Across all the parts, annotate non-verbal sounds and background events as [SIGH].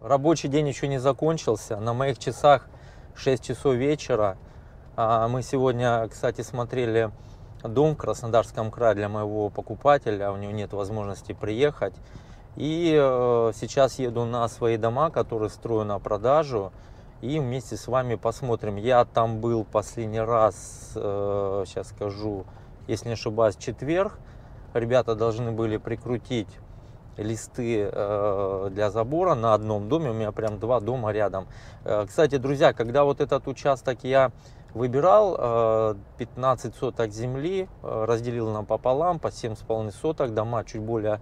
Рабочий день еще не закончился. На моих часах 6 часов вечера. А, мы сегодня, кстати, смотрели дом в Краснодарском крае для моего покупателя. У него нет возможности приехать. И э, сейчас еду на свои дома, которые строю на продажу. И вместе с вами посмотрим. Я там был последний раз, э, сейчас скажу, если не ошибаюсь, четверг. Ребята должны были прикрутить листы э, для забора на одном доме. У меня прям два дома рядом. Э, кстати, друзья, когда вот этот участок я выбирал 15 э, соток земли, разделил нам пополам по 7,5 соток, дома чуть более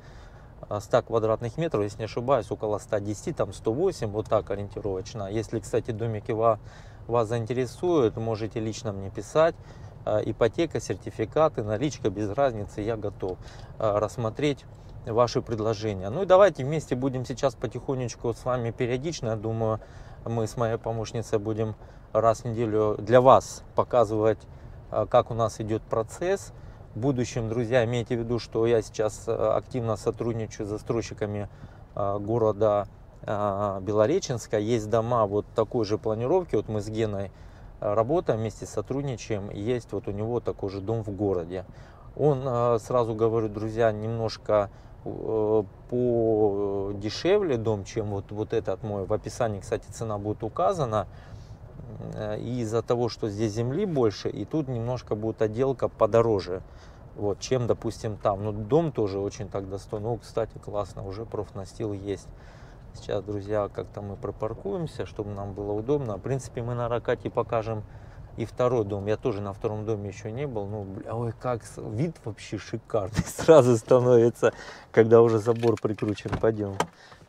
100 квадратных метров, если не ошибаюсь, около 110, там 108, вот так ориентировочно. Если, кстати, домики вас, вас заинтересуют, можете лично мне писать. Ипотека, сертификаты, наличка, без разницы, я готов рассмотреть ваши предложения. Ну и давайте вместе будем сейчас потихонечку с вами периодично, я думаю, мы с моей помощницей будем раз в неделю для вас показывать, э, как у нас идет процесс. В будущем, друзья, имейте в виду, что я сейчас э, активно сотрудничаю с застройщиками э, города Белореченска. Есть дома вот такой же планировки, вот мы с Геной работаем, вместе сотрудничаем. Есть вот у него такой же дом в городе. Он, сразу говорю, друзья, немножко Э, по э, дешевле дом, чем вот, вот этот мой. В описании, кстати, цена будет указана. И э, из-за того, что здесь земли больше, и тут немножко будет отделка подороже, вот, чем, допустим, там. Но ну, дом тоже очень так достойный. Ну, кстати, классно, уже профнастил есть. Сейчас, друзья, как-то мы пропаркуемся, чтобы нам было удобно. В принципе, мы на ракате покажем и второй дом. Я тоже на втором доме еще не был. Ну, бля, ой, как вид вообще шикарный [LAUGHS] сразу становится, когда уже забор прикручен. Пойдем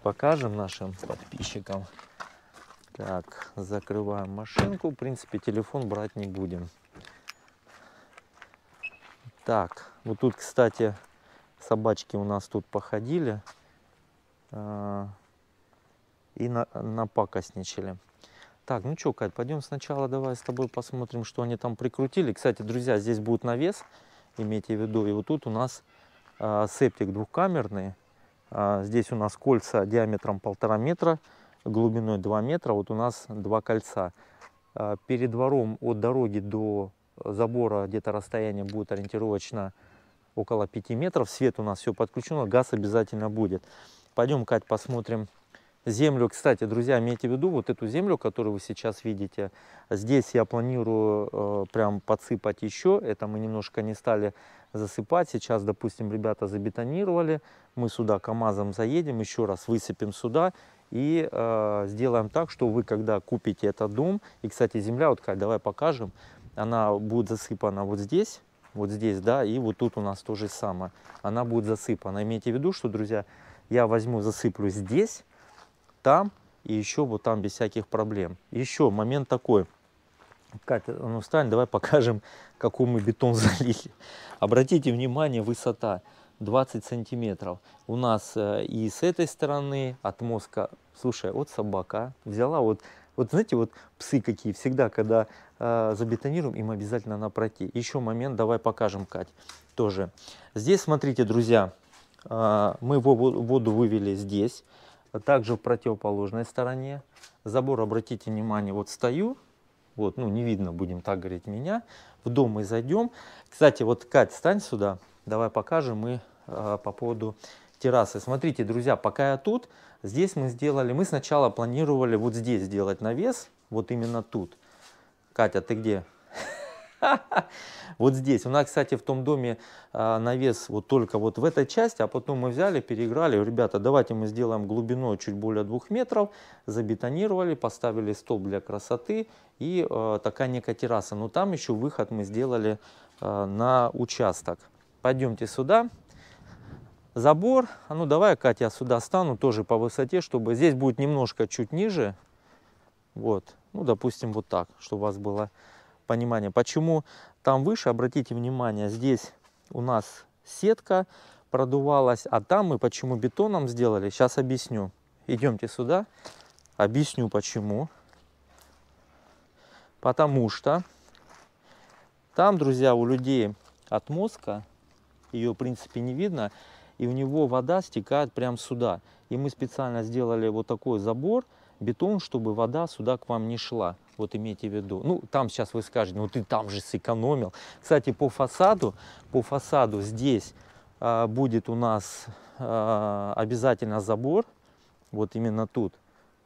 покажем нашим подписчикам. Так, закрываем машинку. В принципе, телефон брать не будем. Так, вот тут, кстати, собачки у нас тут походили а, и на напакостничали. Так, ну что, Кать, пойдем сначала давай с тобой посмотрим, что они там прикрутили. Кстати, друзья, здесь будет навес, имейте в виду. И вот тут у нас э, септик двухкамерный. Э, здесь у нас кольца диаметром полтора метра, глубиной 2 метра. Вот у нас два кольца. Э, перед двором от дороги до забора где-то расстояние будет ориентировочно около 5 метров. Свет у нас все подключено, газ обязательно будет. Пойдем, Кать, посмотрим землю, кстати, друзья, имейте в виду, вот эту землю, которую вы сейчас видите, здесь я планирую э, прям подсыпать еще, это мы немножко не стали засыпать, сейчас, допустим, ребята забетонировали, мы сюда КАМАЗом заедем, еще раз высыпем сюда и э, сделаем так, что вы, когда купите этот дом, и, кстати, земля, вот, Кать, давай покажем, она будет засыпана вот здесь, вот здесь, да, и вот тут у нас то же самое, она будет засыпана, имейте в виду, что, друзья, я возьму, засыплю здесь, там, и еще вот там без всяких проблем. Еще момент такой. Катя, ну встань, давай покажем, [LAUGHS] какой мы бетон залили. Обратите внимание, высота 20 сантиметров. У нас э, и с этой стороны от мозга, слушай, вот собака взяла, вот, вот знаете, вот псы какие, всегда, когда э, забетонируем, им обязательно на пройти. Еще момент, давай покажем, Кать, тоже. Здесь, смотрите, друзья, э, мы воду вывели здесь. Также в противоположной стороне. Забор, обратите внимание, вот стою, вот, ну, не видно, будем так говорить, меня. В дом мы зайдем. Кстати, вот, Кать, стань сюда, давай покажем мы э, по поводу террасы. Смотрите, друзья, пока я тут, здесь мы сделали, мы сначала планировали вот здесь сделать навес, вот именно тут. Катя, ты где? Вот здесь. У нас, кстати, в том доме а, навес вот только вот в этой части, а потом мы взяли, переиграли. Ребята, давайте мы сделаем глубиной чуть более двух метров, забетонировали, поставили столб для красоты и а, такая некая терраса. Но там еще выход мы сделали а, на участок. Пойдемте сюда. Забор. А ну давай, Катя, я сюда стану тоже по высоте, чтобы здесь будет немножко чуть ниже. Вот. Ну, допустим, вот так, чтобы у вас было понимание. Почему там выше, обратите внимание, здесь у нас сетка продувалась, а там мы почему бетоном сделали, сейчас объясню. Идемте сюда, объясню почему. Потому что там, друзья, у людей отмозга, ее в принципе не видно, и у него вода стекает прямо сюда. И мы специально сделали вот такой забор, бетон, чтобы вода сюда к вам не шла вот имейте в виду. Ну, там сейчас вы скажете, ну ты там же сэкономил. Кстати, по фасаду, по фасаду здесь э, будет у нас э, обязательно забор. Вот именно тут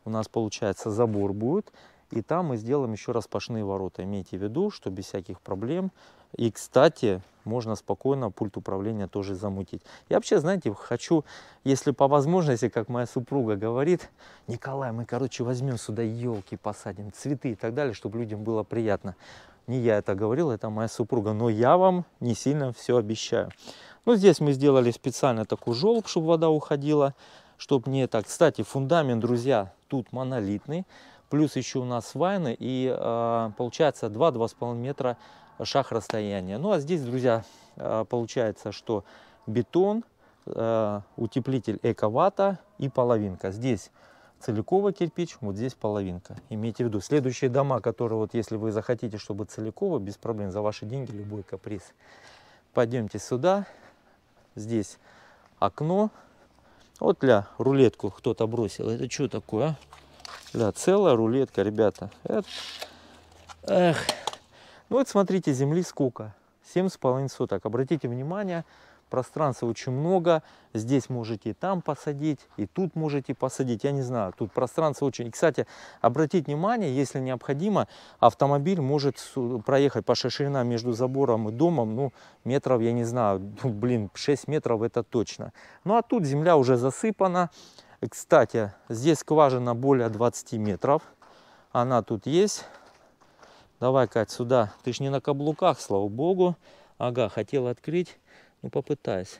у нас получается забор будет. И там мы сделаем еще распашные ворота. Имейте в виду, что без всяких проблем и, кстати, можно спокойно пульт управления тоже замутить. Я вообще, знаете, хочу, если по возможности, как моя супруга говорит, Николай, мы, короче, возьмем сюда елки, посадим, цветы и так далее, чтобы людям было приятно. Не я это говорил, это моя супруга, но я вам не сильно все обещаю. Ну, здесь мы сделали специально такую желоб, чтобы вода уходила, чтобы не так. Кстати, фундамент, друзья, тут монолитный. Плюс еще у нас вайны и э, получается 2-2,5 метра шаг расстояния. Ну а здесь, друзья, э, получается, что бетон, э, утеплитель эковата и половинка. Здесь целиковый кирпич, вот здесь половинка. Имейте в виду, следующие дома, которые вот если вы захотите, чтобы целиково, без проблем, за ваши деньги любой каприз. Пойдемте сюда, здесь окно. Вот для рулетку кто-то бросил. Это что такое? Да, целая рулетка, ребята. Это... Эх. Ну вот смотрите, земли сколько. семь с половиной. соток. Обратите внимание, пространства очень много. Здесь можете и там посадить, и тут можете посадить. Я не знаю, тут пространство очень... И, кстати, обратите внимание, если необходимо, автомобиль может проехать по ширина между забором и домом, ну, метров, я не знаю, [LAUGHS] блин, 6 метров это точно. Ну, а тут земля уже засыпана. Кстати, здесь скважина более 20 метров. Она тут есть. Давай, Кать, сюда. Ты ж не на каблуках, слава богу. Ага, хотел открыть. Ну, попытаюсь.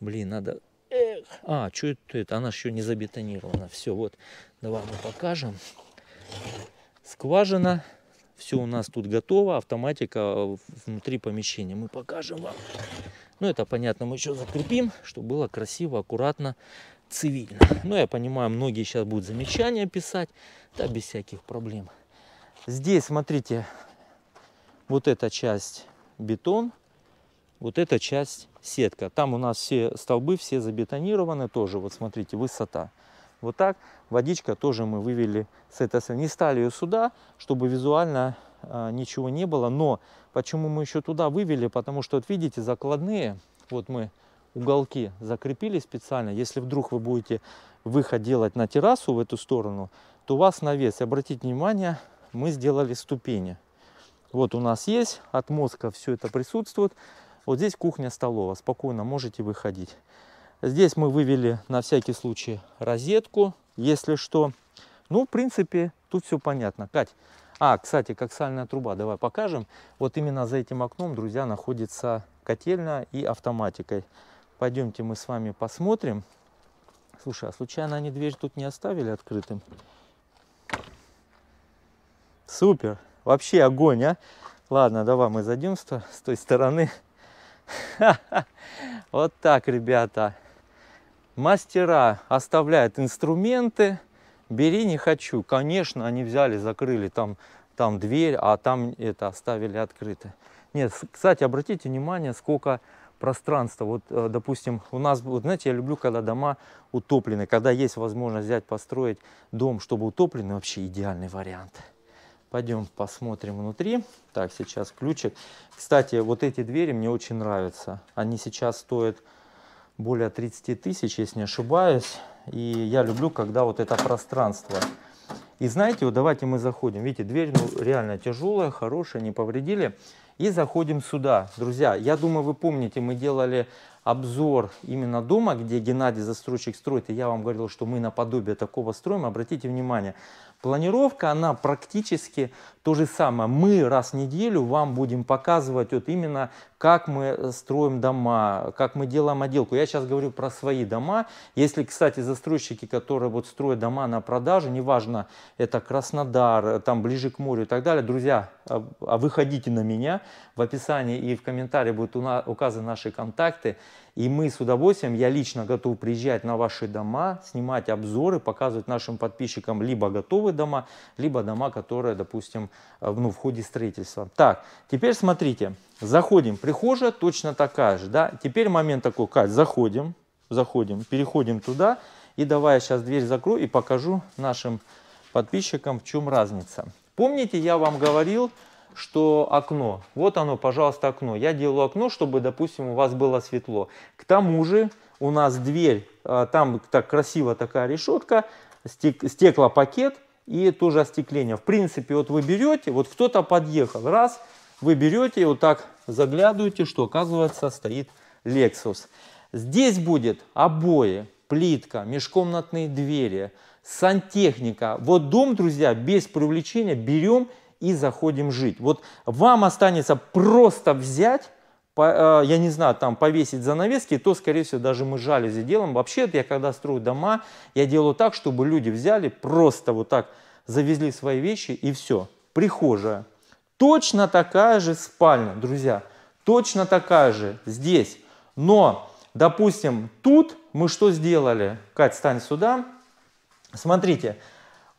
Блин, надо... Эх. А, что это, это? Она еще не забетонирована. Все, вот. Давай мы покажем. Скважина. Все у нас тут готово. Автоматика э, внутри помещения. Мы покажем вам. Ну, это понятно, мы еще закрепим, чтобы было красиво, аккуратно цивильно. Ну, я понимаю, многие сейчас будут замечания писать, да, без всяких проблем. Здесь, смотрите, вот эта часть бетон, вот эта часть сетка. Там у нас все столбы, все забетонированы тоже. Вот смотрите, высота. Вот так водичка тоже мы вывели с этой стороны. Не стали ее сюда, чтобы визуально э, ничего не было. Но почему мы еще туда вывели? Потому что, вот видите, закладные. Вот мы уголки закрепили специально. Если вдруг вы будете выход делать на террасу в эту сторону, то у вас навес. обратите внимание, мы сделали ступени. Вот у нас есть, от мозга все это присутствует. Вот здесь кухня-столовая, спокойно можете выходить. Здесь мы вывели на всякий случай розетку, если что. Ну, в принципе, тут все понятно. Кать, а, кстати, коксальная труба, давай покажем. Вот именно за этим окном, друзья, находится котельная и автоматикой. Пойдемте мы с вами посмотрим. Слушай, а случайно они дверь тут не оставили открытым? Супер! Вообще огонь, а! Ладно, давай мы зайдем с той стороны. [LAUGHS] Вот так, ребята. Мастера оставляют инструменты. Бери, не хочу. Конечно, они взяли, закрыли там, там дверь, а там это оставили открыто. Нет, кстати, обратите внимание, сколько пространство. Вот, э, допустим, у нас, вот, знаете, я люблю, когда дома утоплены, когда есть возможность взять, построить дом, чтобы утопленный, вообще идеальный вариант. Пойдем посмотрим внутри. Так, сейчас ключик. Кстати, вот эти двери мне очень нравятся. Они сейчас стоят более 30 тысяч, если не ошибаюсь. И я люблю, когда вот это пространство. И знаете, вот давайте мы заходим. Видите, дверь ну, реально тяжелая, хорошая, не повредили. И заходим сюда. Друзья, я думаю, вы помните, мы делали обзор именно дома, где Геннадий застройщик строит, и я вам говорил, что мы наподобие такого строим, обратите внимание, планировка, она практически то же самое. Мы раз в неделю вам будем показывать вот именно, как мы строим дома, как мы делаем отделку. Я сейчас говорю про свои дома. Если, кстати, застройщики, которые вот строят дома на продажу, неважно, это Краснодар, там ближе к морю и так далее, друзья, а, а выходите на меня, в описании и в комментарии будут указаны наши контакты. И мы с удовольствием, я лично готов приезжать на ваши дома, снимать обзоры, показывать нашим подписчикам либо готовые дома, либо дома, которые, допустим, э, ну, в ходе строительства. Так, теперь смотрите, заходим, прихожая точно такая же, да? Теперь момент такой, Кать, заходим, заходим, переходим туда, и давай я сейчас дверь закрою и покажу нашим подписчикам, в чем разница. Помните, я вам говорил, что окно. Вот оно, пожалуйста, окно. Я делаю окно, чтобы, допустим, у вас было светло. К тому же у нас дверь, а, там так красиво такая решетка, стек стеклопакет и тоже остекление. В принципе, вот вы берете, вот кто-то подъехал, раз, вы берете, и вот так заглядываете, что оказывается стоит Lexus. Здесь будет обои, плитка, межкомнатные двери, сантехника. Вот дом, друзья, без привлечения берем и заходим жить. Вот вам останется просто взять по, э, я не знаю, там повесить занавески, то, скорее всего, даже мы жалюзи делаем. Вообще, я когда строю дома, я делаю так, чтобы люди взяли, просто вот так завезли свои вещи и все. Прихожая. Точно такая же спальня, друзья. Точно такая же здесь. Но, допустим, тут мы что сделали? Кать, стань сюда. Смотрите,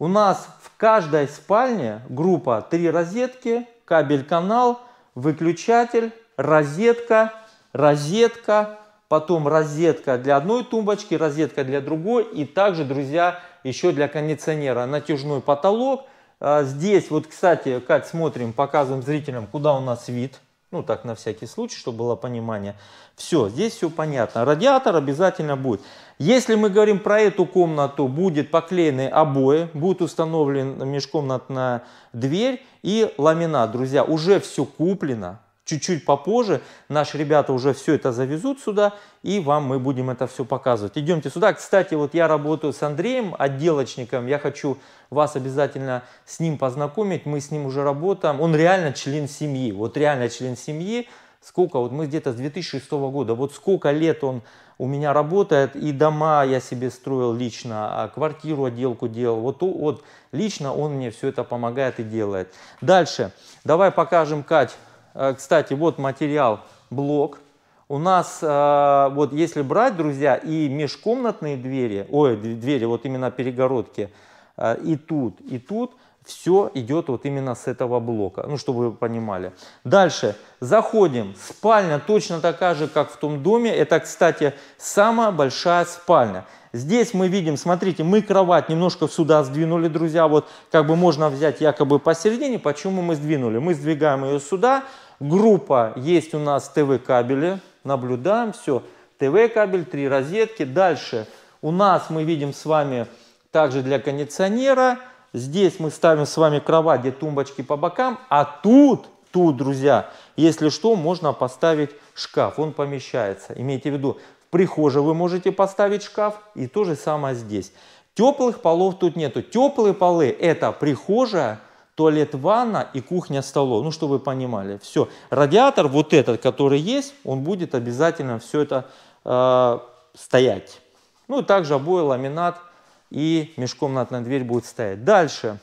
у нас в каждой спальне группа 3 розетки, кабель-канал, выключатель, розетка, розетка, потом розетка для одной тумбочки, розетка для другой и также, друзья, еще для кондиционера натяжной потолок. А, здесь вот, кстати, Кать, смотрим, показываем зрителям, куда у нас вид. Ну, так на всякий случай, чтобы было понимание. Все, здесь все понятно. Радиатор обязательно будет. Если мы говорим про эту комнату, будет поклеены обои, будет установлен межкомнатная дверь и ламинат. Друзья, уже все куплено, чуть-чуть попозже наши ребята уже все это завезут сюда, и вам мы будем это все показывать. Идемте сюда. Кстати, вот я работаю с Андреем, отделочником. Я хочу вас обязательно с ним познакомить. Мы с ним уже работаем. Он реально член семьи. Вот реально член семьи. Сколько? Вот мы где-то с 2006 года. Вот сколько лет он у меня работает. И дома я себе строил лично, а квартиру отделку делал. Вот, вот лично он мне все это помогает и делает. Дальше. Давай покажем, Кать Э, кстати, вот материал блок. У нас, э, вот если брать, друзья, и межкомнатные двери, ой, двери, вот именно перегородки, э, и тут, и тут, все идет вот именно с этого блока, ну, чтобы вы понимали. Дальше, заходим. Спальня точно такая же, как в том доме. Это, кстати, самая большая спальня. Здесь мы видим, смотрите, мы кровать немножко сюда сдвинули, друзья. Вот как бы можно взять якобы посередине. Почему мы сдвинули? Мы сдвигаем ее сюда. Группа есть у нас ТВ-кабели. Наблюдаем, все. ТВ-кабель, три розетки. Дальше у нас мы видим с вами также для кондиционера – Здесь мы ставим с вами кровать, где тумбочки по бокам, а тут, тут, друзья, если что, можно поставить шкаф, он помещается. Имейте в виду, в прихожей вы можете поставить шкаф и то же самое здесь. Теплых полов тут нету. Теплые полы – это прихожая, туалет, ванна и кухня-столов. Ну, чтобы вы понимали. Все. Радиатор вот этот, который есть, он будет обязательно все это э, стоять. Ну, и также обои, ламинат – и межкомнатная дверь будет стоять. Дальше.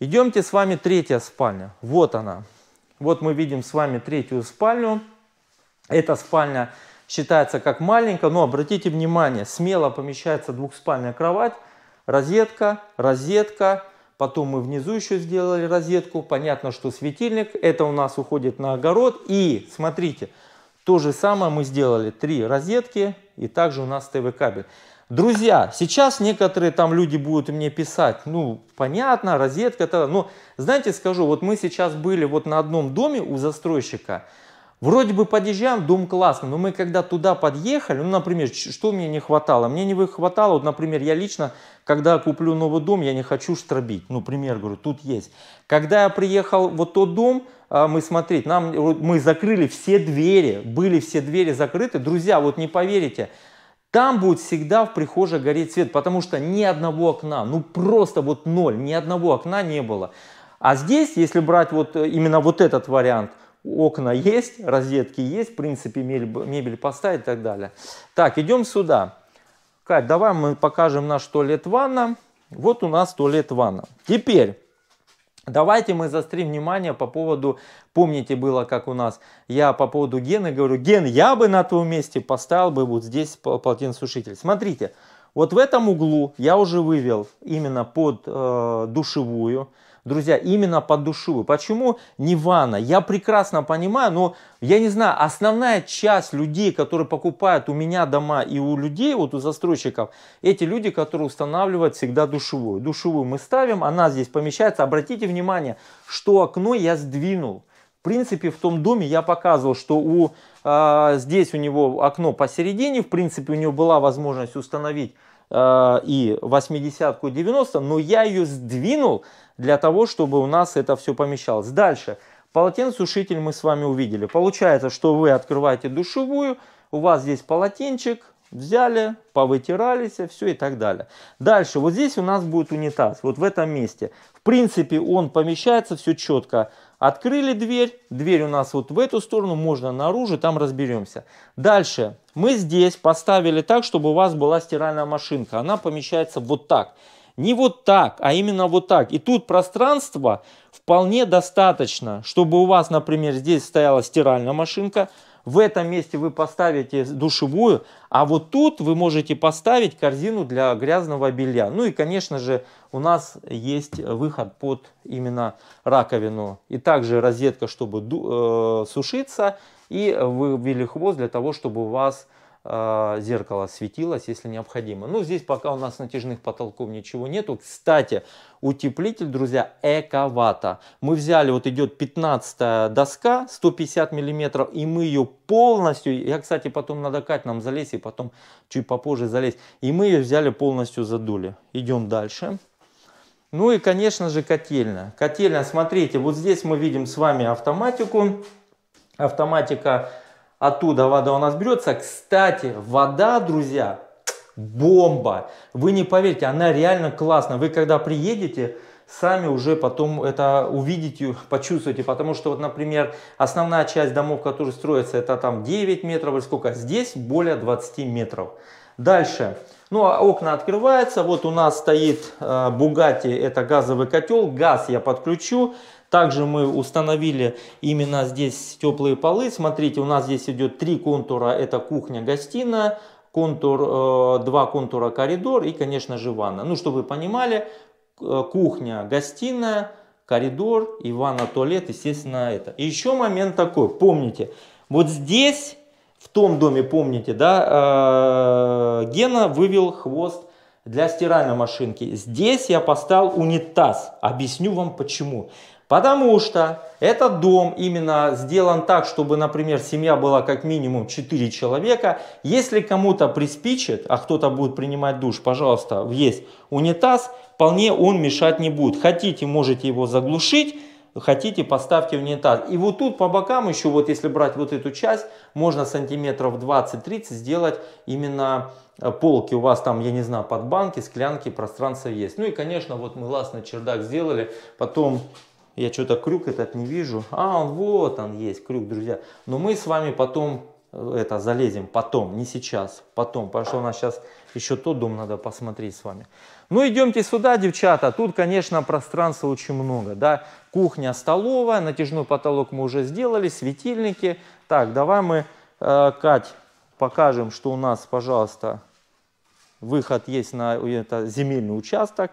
Идемте с вами третья спальня. Вот она. Вот мы видим с вами третью спальню. Эта спальня считается как маленькая, но обратите внимание, смело помещается двухспальная кровать, розетка, розетка, потом мы внизу еще сделали розетку, понятно, что светильник, это у нас уходит на огород, и смотрите, то же самое мы сделали, три розетки, и также у нас ТВ-кабель. Друзья, сейчас некоторые там люди будут мне писать, ну, понятно, розетка, тогда, но, знаете, скажу, вот мы сейчас были вот на одном доме у застройщика, вроде бы подъезжаем, дом классный, но мы когда туда подъехали, ну, например, что мне не хватало? Мне не хватало, вот, например, я лично, когда куплю новый дом, я не хочу штробить, ну, пример говорю, тут есть. Когда я приехал вот тот дом, а, мы смотреть, нам, мы закрыли все двери, были все двери закрыты, друзья, вот не поверите, там будет всегда в прихожей гореть свет, потому что ни одного окна, ну просто вот ноль, ни одного окна не было. А здесь, если брать вот э, именно вот этот вариант, окна есть, розетки есть, в принципе мебель, поставить и так далее. Так, идем сюда. Кать, давай мы покажем наш туалет-ванна. Вот у нас туалет-ванна. Теперь Давайте мы заострим внимание по поводу, помните было как у нас, я по поводу гена говорю, ген я бы на твоем месте поставил бы вот здесь полотенцесушитель. Смотрите, вот в этом углу я уже вывел именно под э, душевую, друзья, именно под душевую. Почему не ванна? Я прекрасно понимаю, но я не знаю, основная часть людей, которые покупают у меня дома и у людей, вот у застройщиков, эти люди, которые устанавливают всегда душевую. Душевую мы ставим, она здесь помещается. Обратите внимание, что окно я сдвинул. В принципе, в том доме я показывал, что у, э, здесь у него окно посередине, в принципе, у него была возможность установить а, и 80-ку 90, но я ее сдвинул, для того, чтобы у нас это все помещалось. Дальше. Полотенцесушитель мы с вами увидели. Получается, что вы открываете душевую, у вас здесь полотенчик, взяли, повытирались, все и так далее. Дальше, вот здесь у нас будет унитаз, вот в этом месте. В принципе, он помещается, все четко. Открыли дверь, дверь у нас вот в эту сторону, можно наружу, там разберемся. Дальше, мы здесь поставили так, чтобы у вас была стиральная машинка. Она помещается вот так. Не вот так, а именно вот так. И тут пространство вполне достаточно, чтобы у вас, например, здесь стояла стиральная машинка, в этом месте вы поставите душевую, а вот тут вы можете поставить корзину для грязного белья. Ну и, конечно же, у нас есть выход под именно раковину. И также розетка, чтобы э, сушиться, и выбили хвост для того, чтобы у вас Э, зеркало светилось, если необходимо. Ну, здесь пока у нас натяжных потолков ничего нету. Кстати, утеплитель, друзья, эковата. Мы взяли, вот идет 15 доска, 150 миллиметров, и мы ее полностью, я, кстати, потом надо кать нам залезть, и потом чуть попозже залезть, и мы ее взяли полностью задули. Идем дальше. Ну и, конечно же, котельная. Котельная, смотрите, вот здесь мы видим с вами автоматику. Автоматика Оттуда вода у нас берется. Кстати, вода, друзья, бомба. Вы не поверите, она реально классная. Вы когда приедете, сами уже потом это увидите, почувствуете. Потому что, вот, например, основная часть домов, которые строятся, это там 9 метров или сколько. Здесь более 20 метров. Дальше. Ну, а окна открываются. Вот у нас стоит Бугати, э, это газовый котел. Газ я подключу. Также мы установили именно здесь теплые полы. Смотрите, у нас здесь идет три контура. Это кухня-гостиная, контур, э, два контура коридор и, конечно же, ванна. Ну, чтобы вы понимали, э, кухня, гостиная, коридор и ванна, туалет, естественно, это. И еще момент такой, помните, вот здесь, в том доме, помните, да, э, Гена вывел хвост для стиральной машинки. Здесь я поставил унитаз. Объясню вам почему. Потому что этот дом именно сделан так, чтобы, например, семья была как минимум 4 человека. Если кому-то приспичит, а кто-то будет принимать душ, пожалуйста, есть унитаз, вполне он мешать не будет. Хотите, можете его заглушить, хотите, поставьте унитаз. И вот тут по бокам еще, вот если брать вот эту часть, можно сантиметров 20-30 сделать именно э, полки. У вас там, я не знаю, под банки, склянки, пространство есть. Ну и, конечно, вот мы лаз чердак сделали, потом я что-то крюк этот не вижу. А, вот он есть, крюк, друзья. Но мы с вами потом э, это залезем, потом, не сейчас, потом. Потому что у нас сейчас еще тот дом надо посмотреть с вами. Ну, идемте сюда, девчата. Тут, конечно, пространства очень много, да. Кухня, столовая, натяжной потолок мы уже сделали, светильники. Так, давай мы, э, Кать, покажем, что у нас, пожалуйста, выход есть на э, это, земельный участок.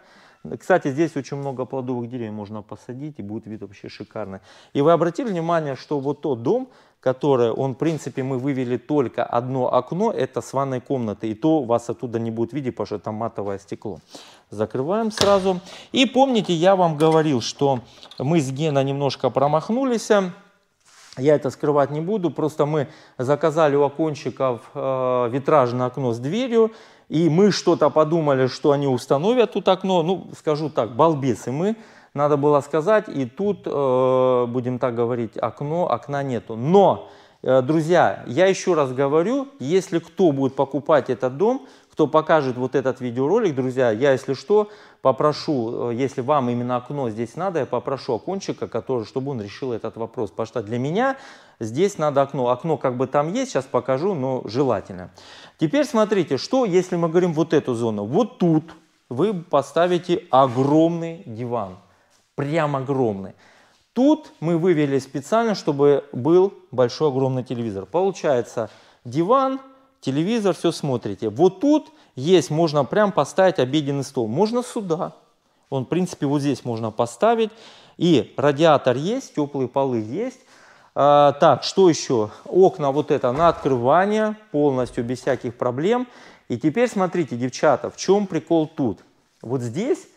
Кстати, здесь очень много плодовых деревьев можно посадить, и будет вид вообще шикарный. И вы обратили внимание, что вот тот дом, который, он, в принципе, мы вывели только одно окно, это с ванной комнаты, и то вас оттуда не будет видеть, потому что там матовое стекло. Закрываем сразу. И помните, я вам говорил, что мы с Гена немножко промахнулись, я это скрывать не буду, просто мы заказали у окончиков э, витражное окно с дверью, и мы что-то подумали, что они установят тут окно, ну, скажу так, балбесы мы, надо было сказать, и тут, э, будем так говорить, окно, окна нету. Но, э, друзья, я еще раз говорю, если кто будет покупать этот дом, что покажет вот этот видеоролик, друзья. Я, если что, попрошу, э, если вам именно окно здесь надо, я попрошу окончика, который, чтобы он решил этот вопрос. Потому что для меня здесь надо окно. Окно как бы там есть, сейчас покажу, но желательно. Теперь смотрите, что если мы говорим вот эту зону. Вот тут вы поставите огромный диван. Прям огромный. Тут мы вывели специально, чтобы был большой огромный телевизор. Получается диван, телевизор, все смотрите. Вот тут есть, можно прям поставить обеденный стол. Можно сюда. Он, в принципе, вот здесь можно поставить. И радиатор есть, теплые полы есть. А, так, что еще? Окна вот это на открывание, полностью без всяких проблем. И теперь смотрите, девчата, в чем прикол тут? Вот здесь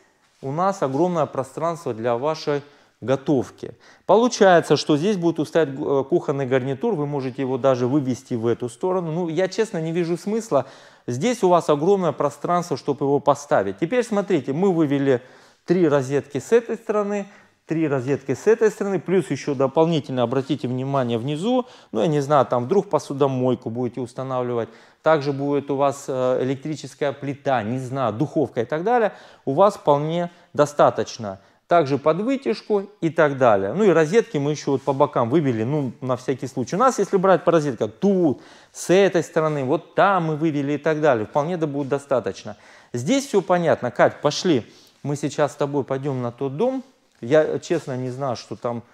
у нас огромное пространство для вашей готовки. Получается, что здесь будет устоять э, кухонный гарнитур, вы можете его даже вывести в эту сторону. Ну, я честно не вижу смысла. Здесь у вас огромное пространство, чтобы его поставить. Теперь смотрите, мы вывели три розетки с этой стороны, три розетки с этой стороны, плюс еще дополнительно, обратите внимание, внизу, ну, я не знаю, там вдруг посудомойку будете устанавливать, также будет у вас э, электрическая плита, не знаю, духовка и так далее, у вас вполне достаточно также под вытяжку и так далее. Ну и розетки мы еще вот по бокам вывели, ну на всякий случай. У нас, если брать по розеткам, тут, с этой стороны, вот там мы вывели и так далее, вполне да будет достаточно. Здесь все понятно. Кать, пошли, мы сейчас с тобой пойдем на тот дом. Я, э, честно, не знаю, что там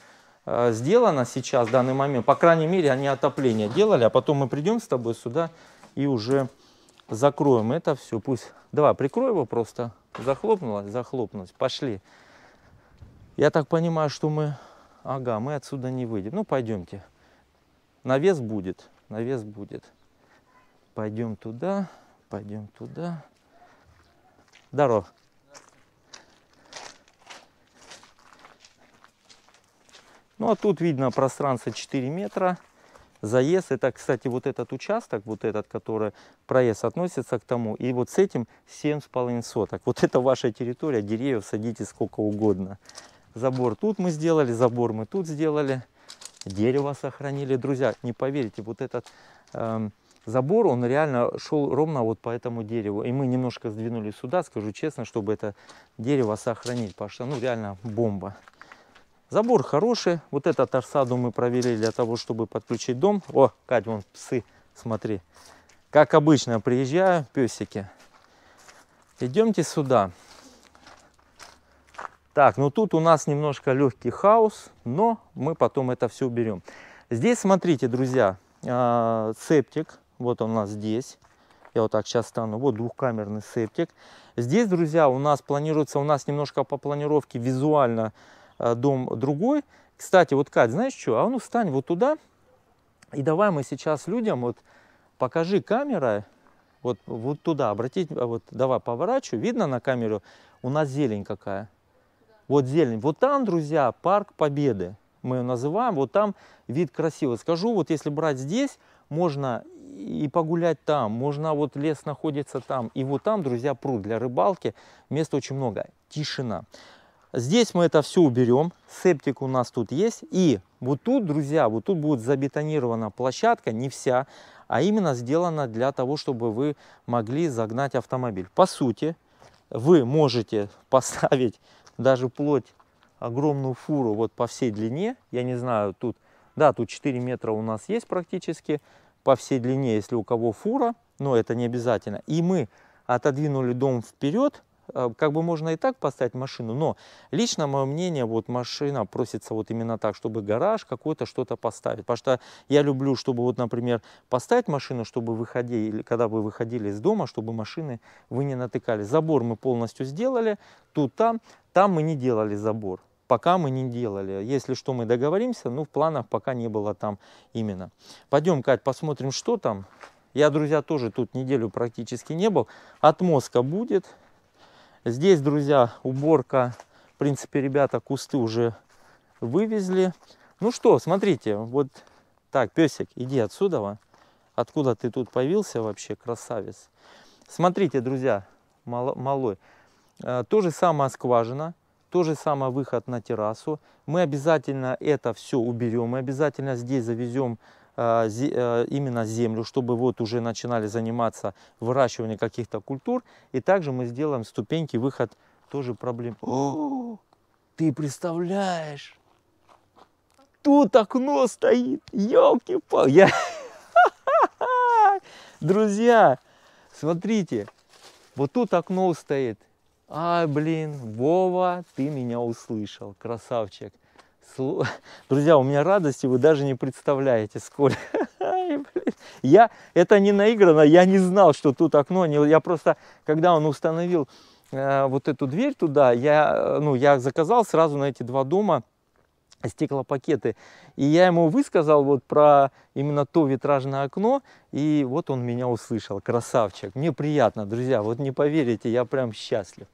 э, сделано сейчас, в данный момент. По крайней мере, они отопление делали, а потом мы придем с тобой сюда и уже закроем это все. Пусть, давай, прикрой его просто. захлопнулось, Захлопнулась. Пошли. Я так понимаю, что мы... Ага, мы отсюда не выйдем. Ну, пойдемте. Навес будет, навес будет. Пойдем туда, пойдем туда. Здорово. Ну, а тут видно пространство 4 метра. Заезд, это, кстати, вот этот участок, вот этот, который проезд относится к тому. И вот с этим 7,5 соток. Вот это ваша территория, деревьев садите сколько угодно. Забор тут мы сделали, забор мы тут сделали. Дерево сохранили. Друзья, не поверите, вот этот эм, забор, он реально шел ровно вот по этому дереву. И мы немножко сдвинули сюда, скажу честно, чтобы это дерево сохранить. Потому что, ну, реально бомба. Забор хороший. Вот этот арсаду мы провели для того, чтобы подключить дом. О, Кать, вон псы, смотри. Как обычно, приезжаю, песики. Идемте сюда. Так, ну тут у нас немножко легкий хаос, но мы потом это все уберем. Здесь, смотрите, друзья, а, септик, вот он у нас здесь. Я вот так сейчас стану. Вот двухкамерный септик. Здесь, друзья, у нас планируется, у нас немножко по планировке визуально а, дом другой. Кстати, вот, Кать, знаешь что? А ну встань вот туда. И давай мы сейчас людям, вот покажи камерой, вот, вот туда, обратить, а, вот давай поворачиваю. Видно на камеру? У нас зелень какая. Вот зелень. Вот там, друзья, парк Победы. Мы ее называем. Вот там вид красивый. Скажу, вот если брать здесь, можно и погулять там, можно а вот лес находится там. И вот там, друзья, пруд для рыбалки. Места очень много. Тишина. Здесь мы это все уберем. Септик у нас тут есть. И вот тут, друзья, вот тут будет забетонирована площадка, не вся, а именно сделана для того, чтобы вы могли загнать автомобиль. По сути, вы можете [LAUGHS] поставить даже вплоть огромную фуру вот по всей длине, я не знаю, тут, да, тут 4 метра у нас есть практически, по всей длине, если у кого фура, но это не обязательно. И мы отодвинули дом вперед, э, как бы можно и так поставить машину, но лично мое мнение, вот машина просится вот именно так, чтобы гараж какой-то что-то поставить. Потому что я люблю, чтобы вот, например, поставить машину, чтобы выходили, когда вы выходили из дома, чтобы машины вы не натыкали. Забор мы полностью сделали, тут там. Там мы не делали забор, пока мы не делали. Если что, мы договоримся, но ну, в планах пока не было там именно. Пойдем, Кать, посмотрим, что там. Я, друзья, тоже тут неделю практически не был. Отмозка будет. Здесь, друзья, уборка. В принципе, ребята кусты уже вывезли. Ну что, смотрите, вот так, песик, иди отсюда. Ва. Откуда ты тут появился вообще, красавец? Смотрите, друзья, мало, малой. Э, то же самое скважина, то же самое выход на террасу. Мы обязательно это все уберем, мы обязательно здесь завезем э, э, именно землю, чтобы вот уже начинали заниматься выращиванием каких-то культур. И также мы сделаем ступеньки, выход тоже проблем. О, ты представляешь? Тут окно стоит, елки Я... [LAUGHS] Друзья, смотрите, вот тут окно стоит. А, блин, Вова, ты меня услышал, красавчик. Слу... [LAUGHS] Друзья, у меня радости, вы даже не представляете, сколько. [LAUGHS] я, это не наиграно, я не знал, что тут окно. Я просто, когда он установил э, вот эту дверь туда, я, э, ну, я заказал сразу на эти два дома стеклопакеты. И я ему высказал вот про именно то витражное окно, и вот он меня услышал, красавчик. Мне приятно, друзья, вот не поверите, я прям счастлив.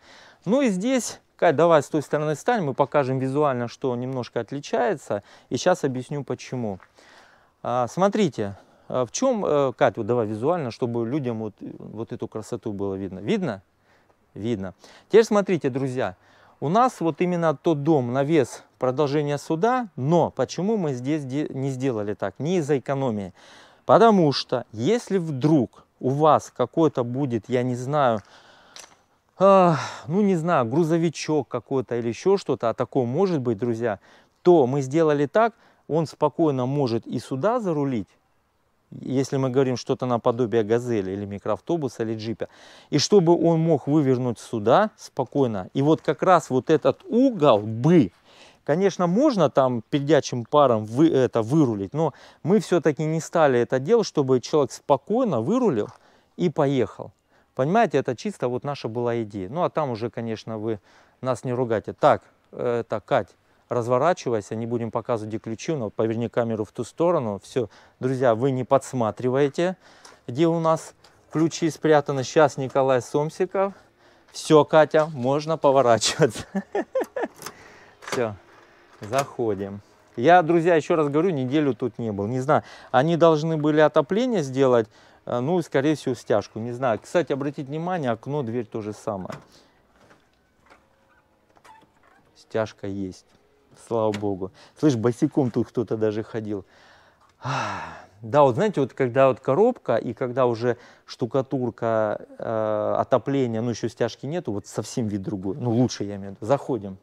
Ну и здесь, Кать, давай с той стороны стань, мы покажем визуально, что немножко отличается, и сейчас объясню почему. А, смотрите, а, в чем, э, Кать, вот давай визуально, чтобы людям вот, вот эту красоту было видно. Видно? Видно. Теперь смотрите, друзья, у нас вот именно тот дом на вес продолжение суда, но почему мы здесь не сделали так? Не из-за экономии. Потому что если вдруг у вас какой-то будет, я не знаю, э, ну не знаю, грузовичок какой-то или еще что-то, а такое может быть, друзья, то мы сделали так, он спокойно может и сюда зарулить, если мы говорим что-то наподобие газели или микроавтобуса или джипа, и чтобы он мог вывернуть сюда спокойно. И вот как раз вот этот угол бы Конечно, можно там передячим паром вы, это вырулить, но мы все-таки не стали это делать, чтобы человек спокойно вырулил и поехал. Понимаете, это чисто вот наша была идея. Ну, а там уже, конечно, вы нас не ругайте. Так, э, так, Кать, разворачивайся, не будем показывать, где ключи, но поверни камеру в ту сторону. Все, друзья, вы не подсматриваете, где у нас ключи спрятаны. Сейчас Николай Сомсиков. Все, Катя, можно поворачиваться. [LAUGHS] Все. Заходим. Я, друзья, еще раз говорю, неделю тут не был. Не знаю, они должны были отопление сделать, э, ну, скорее всего, стяжку. Не знаю. Кстати, обратите внимание, окно, дверь то же самое. Стяжка есть. Слава богу. Слышь, босиком тут кто-то даже ходил. Да, вот знаете, вот когда вот коробка и когда уже штукатурка, э, отопление, ну еще стяжки нету, вот совсем вид другой. Ну лучше я имею в виду. Заходим.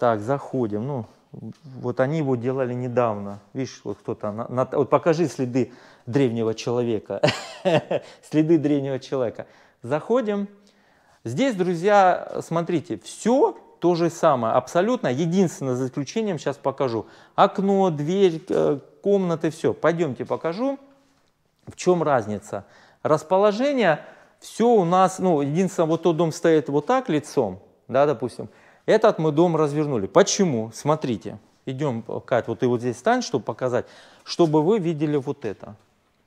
Так, заходим. Ну, вот они его делали недавно. Видишь, вот кто-то... На, на, вот покажи следы древнего человека. [LAUGHS] следы древнего человека. Заходим. Здесь, друзья, смотрите, все то же самое, абсолютно. Единственное, за исключением сейчас покажу. Окно, дверь, э, комнаты, все. Пойдемте покажу, в чем разница. Расположение, все у нас, ну, единственное, вот тот дом стоит вот так лицом, да, допустим. Этот мы дом развернули. Почему? Смотрите. Идем, э, Кать, вот ты вот здесь стань, чтобы показать, чтобы вы видели вот это.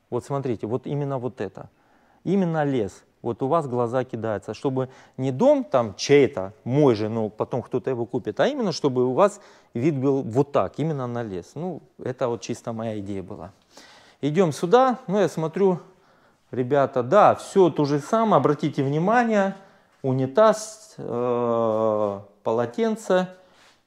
Вот смотрите, вот именно вот это. Именно лес. Вот у вас глаза кидаются, чтобы не дом там чей-то, мой же, но потом кто-то его купит, а именно, чтобы у вас вид был вот так, именно на лес. Ну, это вот чисто моя идея была. Идем сюда, ну, я смотрю, ребята, да, все то же самое, обратите внимание, унитаз, э полотенце.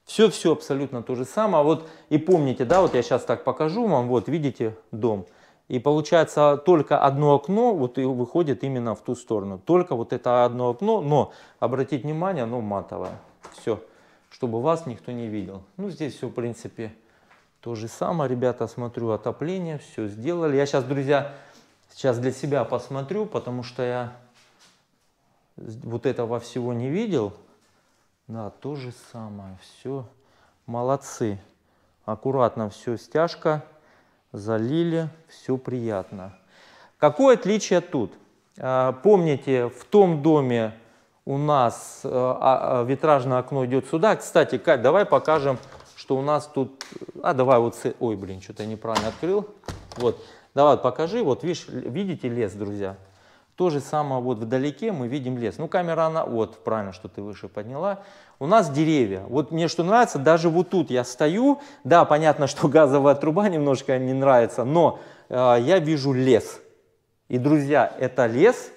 Все-все абсолютно то же самое. Вот и помните, да, вот я сейчас так покажу вам, вот видите дом. И получается только одно окно вот и выходит именно в ту сторону. Только вот это одно окно, но обратите внимание, оно матовое. Все, чтобы вас никто не видел. Ну здесь все в принципе то же самое, ребята, смотрю отопление, все сделали. Я сейчас, друзья, сейчас для себя посмотрю, потому что я вот этого всего не видел. Да, то же самое. Все. Молодцы. Аккуратно все стяжка. Залили. Все приятно. Какое отличие тут? А, помните, в том доме у нас э, а, а, витражное окно идет сюда. Кстати, Кать, давай покажем, что у нас тут... А, давай вот... Ой, блин, что-то неправильно открыл. Вот. Давай, покажи. Вот, видишь, видите лес, друзья? То же самое вот вдалеке мы видим лес. Ну, камера она, вот, правильно, что ты выше подняла. У нас деревья. Вот мне что нравится, даже вот тут я стою, да, понятно, что [LAUGHS] газовая труба немножко не нравится, но э, я вижу лес. И, друзья, это лес,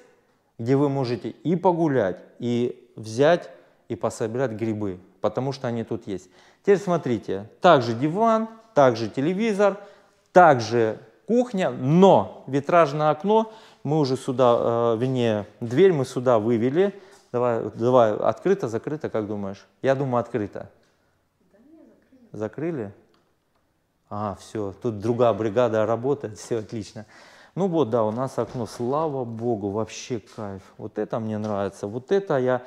где вы можете и погулять, и взять, и пособирать грибы, потому что они тут есть. Теперь смотрите, также диван, также телевизор, также кухня, но витражное окно – мы уже сюда, э, вернее, дверь мы сюда вывели. Давай, давай, открыто, закрыто, как думаешь? Я думаю, открыто. закрыли. А, все, тут другая бригада работает, все отлично. Ну вот, да, у нас окно, слава богу, вообще кайф. Вот это мне нравится, вот это я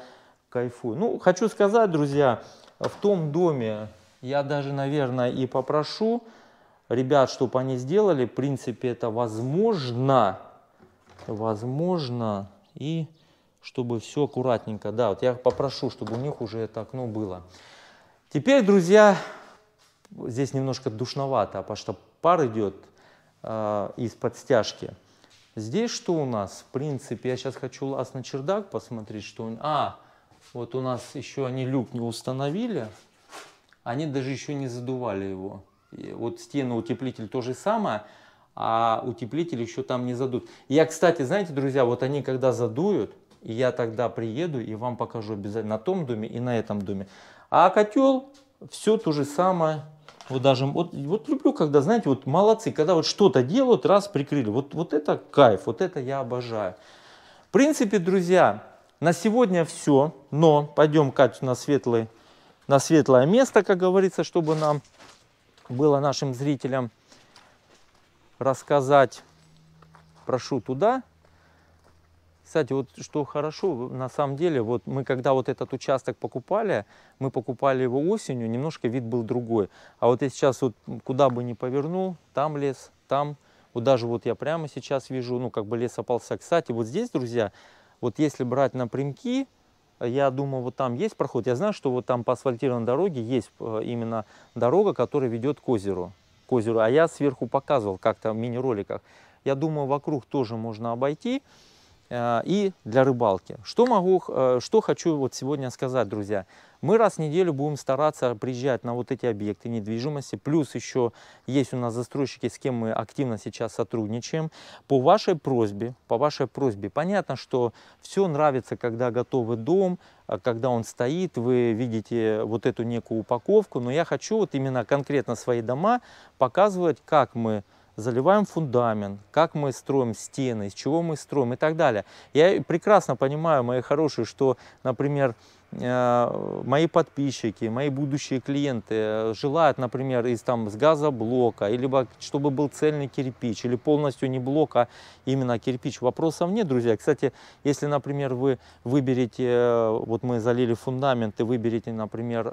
кайфую. Ну, хочу сказать, друзья, в том доме я даже, наверное, и попрошу ребят, чтобы они сделали. В принципе, это возможно возможно. И чтобы все аккуратненько. Да, вот я попрошу, чтобы у них уже это окно было. Теперь, друзья, здесь немножко душновато, потому а что пар идет э, а, из-под стяжки. Здесь что у нас? В принципе, я сейчас хочу лаз на чердак посмотреть, что... Он... А, вот у нас еще они люк не установили. Они даже еще не задували его. И вот стены утеплитель то же самое а утеплитель еще там не задут. Я, кстати, знаете, друзья, вот они когда задуют, я тогда приеду и вам покажу обязательно на том доме и на этом доме. А котел, все то же самое. Вот даже, вот, вот люблю, когда, знаете, вот молодцы, когда вот что-то делают, раз прикрыли. Вот, вот это кайф, вот это я обожаю. В принципе, друзья, на сегодня все. Но пойдем, Катю, на, светлый, на светлое место, как говорится, чтобы нам было нашим зрителям рассказать, прошу туда. Кстати, вот что хорошо, на самом деле, вот мы когда вот этот участок покупали, мы покупали его осенью, немножко вид был другой. А вот я сейчас вот куда бы ни повернул, там лес, там, вот даже вот я прямо сейчас вижу, ну как бы лес опался. Кстати, вот здесь, друзья, вот если брать напрямки, я думаю, вот там есть проход. Я знаю, что вот там по асфальтированной дороге есть э, именно дорога, которая ведет к озеру озеру, а я сверху показывал как-то в мини-роликах. Я думаю, вокруг тоже можно обойти. Э, и для рыбалки. Что могу, э, что хочу вот сегодня сказать, друзья. Мы раз в неделю будем стараться приезжать на вот эти объекты недвижимости. Плюс еще есть у нас застройщики, с кем мы активно сейчас сотрудничаем. По вашей просьбе, по вашей просьбе, понятно, что все нравится, когда готовый дом, э, когда он стоит, вы видите вот эту некую упаковку. Но я хочу вот именно конкретно свои дома показывать, как мы заливаем фундамент, как мы строим стены, из чего мы строим и так далее. Я прекрасно понимаю, мои хорошие, что, например, Э, мои подписчики, мои будущие клиенты э, желают, например, из там с газоблока, или чтобы был цельный кирпич, или полностью не блок, а именно кирпич. Вопросов нет, друзья. Кстати, если, например, вы выберете, э, вот мы залили фундамент, и выберете, например,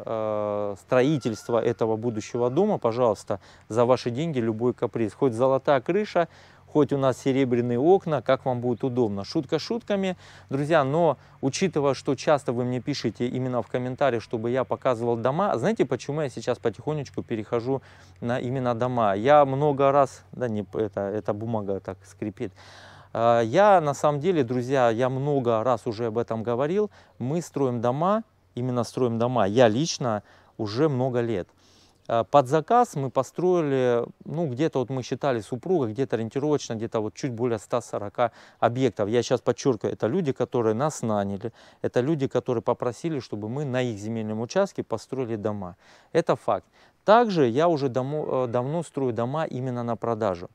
строительство этого будущего дома, пожалуйста, за ваши деньги любой каприз. Хоть золотая крыша, хоть у нас серебряные окна, как вам будет удобно. Шутка шутками, друзья, но учитывая, что часто вы мне пишете именно в комментариях, чтобы я показывал дома, знаете, почему я сейчас потихонечку перехожу на именно дома? Я много раз, да не, это, это бумага так скрипит, а, я на самом деле, друзья, я много раз уже об этом говорил, мы строим дома, именно строим дома, я лично уже много лет. Э, под заказ мы построили, ну, где-то вот мы считали супруга, где-то ориентировочно, где-то вот чуть более 140 объектов. Я сейчас подчеркиваю, это люди, которые нас наняли, это люди, которые попросили, чтобы мы на их земельном участке построили дома. Это факт. Также я уже дамо, э, давно строю дома именно на продажу.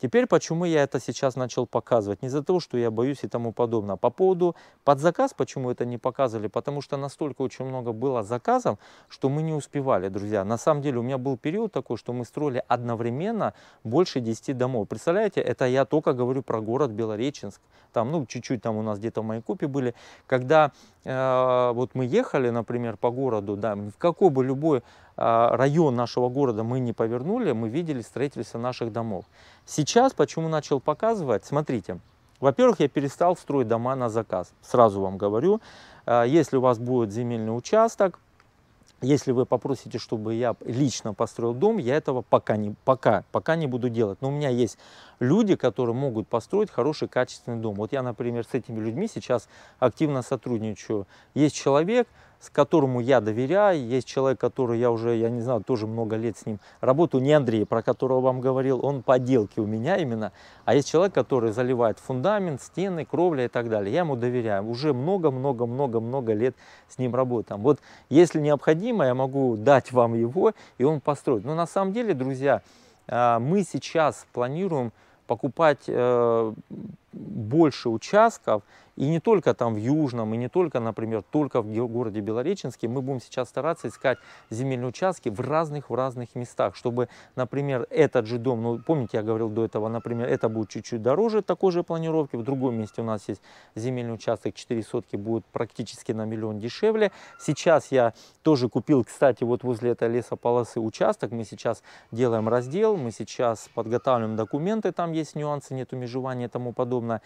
Теперь, почему я это сейчас начал показывать? Не за то, что я боюсь и тому подобное. По поводу под заказ, почему это не показывали? Потому что настолько очень много было заказов, что мы не успевали, друзья. На самом деле у меня был период такой, что мы строили одновременно больше 10 домов. Представляете, это я только говорю про город Белореченск. Там, ну, чуть-чуть там у нас где-то в Майкопе были. Когда э, вот мы ехали, например, по городу, да, в какой бы любой а, район нашего города мы не повернули, мы видели строительство наших домов. Сейчас, почему начал показывать, смотрите, во-первых, я перестал строить дома на заказ, сразу вам говорю. А, если у вас будет земельный участок, если вы попросите, чтобы я лично построил дом, я этого пока не, пока, пока не буду делать. Но у меня есть люди, которые могут построить хороший, качественный дом. Вот я, например, с этими людьми сейчас активно сотрудничаю. Есть человек, с которому я доверяю. Есть человек, который я уже, я не знаю, тоже много лет с ним работаю. Не Андрей, про которого вам говорил, он по отделке у меня именно. А есть человек, который заливает фундамент, стены, кровля и так далее. Я ему доверяю. Уже много-много-много-много лет с ним работаем. Вот если необходимо, я могу дать вам его, и он построит. Но на самом деле, друзья, а, мы сейчас планируем покупать э, больше участков, и не только там в Южном, и не только, например, только в городе Белореченске, мы будем сейчас стараться искать земельные участки в разных, в разных местах, чтобы, например, этот же дом, ну, помните, я говорил до этого, например, это будет чуть-чуть дороже такой же планировки, в другом месте у нас есть земельный участок 4 сотки, будет практически на миллион дешевле. Сейчас я тоже купил, кстати, вот возле этой лесополосы участок, мы сейчас делаем раздел, мы сейчас подготавливаем документы, там есть нюансы, нет межевания и тому подобное, условно,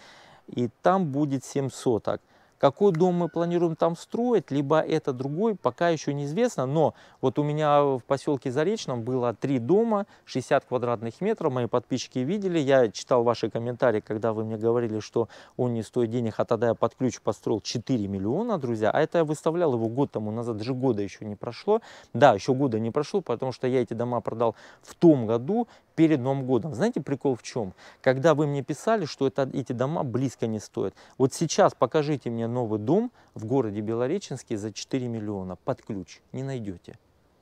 и там будет 7 соток. Какой дом мы планируем там строить, либо это другой, пока еще неизвестно. Но вот у меня в поселке Заречном было три дома, 60 квадратных метров. Мои подписчики видели. Я читал ваши комментарии, когда вы мне говорили, что он не стоит денег, а тогда я под ключ построил 4 миллиона, друзья. А это я выставлял его год тому назад, даже года еще не прошло. Да, еще года не прошло, потому что я эти дома продал в том году, перед Новым годом. Знаете, прикол в чем? Когда вы мне писали, что это, эти дома близко не стоят. Вот сейчас покажите мне новый дом в городе Белореченске за 4 миллиона под ключ не найдете.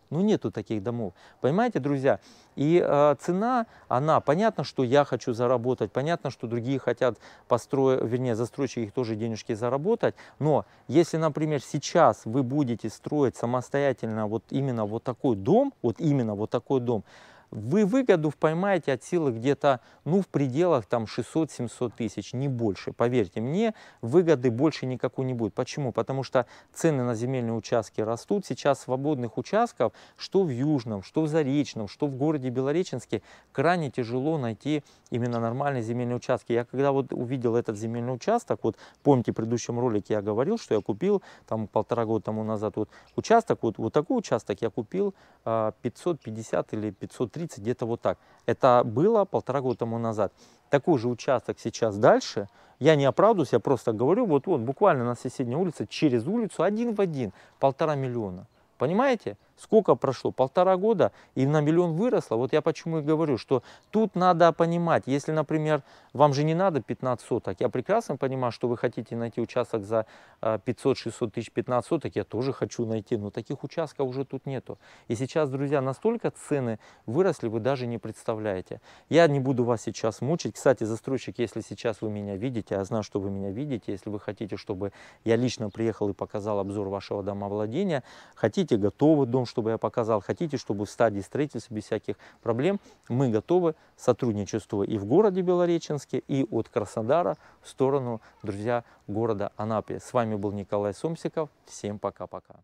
Ну, нету таких домов. Понимаете, друзья? И э, цена, она, понятно, что я хочу заработать, понятно, что другие хотят построить, вернее, застройщики их тоже денежки заработать, но если, например, сейчас вы будете строить самостоятельно вот именно вот такой дом, вот именно вот такой дом, вы выгоду поймаете от силы где-то, ну, в пределах там 600-700 тысяч, не больше. Поверьте мне, выгоды больше никакой не будет. Почему? Потому что цены на земельные участки растут. Сейчас свободных участков, что в Южном, что в Заречном, что в городе Белореченске, крайне тяжело найти именно нормальные земельные участки. Я когда вот увидел этот земельный участок, вот помните, в предыдущем ролике я говорил, что я купил там полтора года тому назад вот участок, вот, вот такой участок я купил 550 а, или 530 30, где-то вот так. Это было полтора года тому назад. Такой же участок сейчас дальше. Я не оправдываюсь, я просто говорю, вот, вот буквально на соседней улице, через улицу, один в один, полтора миллиона. Понимаете? Сколько прошло? Полтора года, и на миллион выросло. Вот я почему и говорю, что тут надо понимать, если, например, вам же не надо 15 соток, я прекрасно понимаю, что вы хотите найти участок за 500-600 э, тысяч 15 соток, я тоже хочу найти, но таких участков уже тут нету. И сейчас, друзья, настолько цены выросли, вы даже не представляете. Я не буду вас сейчас мучить. Кстати, застройщик, если сейчас вы меня видите, я знаю, что вы меня видите, если вы хотите, чтобы я лично приехал и показал обзор вашего домовладения, хотите готовый дом, чтобы я показал, хотите, чтобы в стадии строительства без всяких проблем мы готовы сотрудничеству и в городе Белореченске, и от Краснодара в сторону, друзья, города Анапы. С вами был Николай Сомсиков. Всем пока-пока.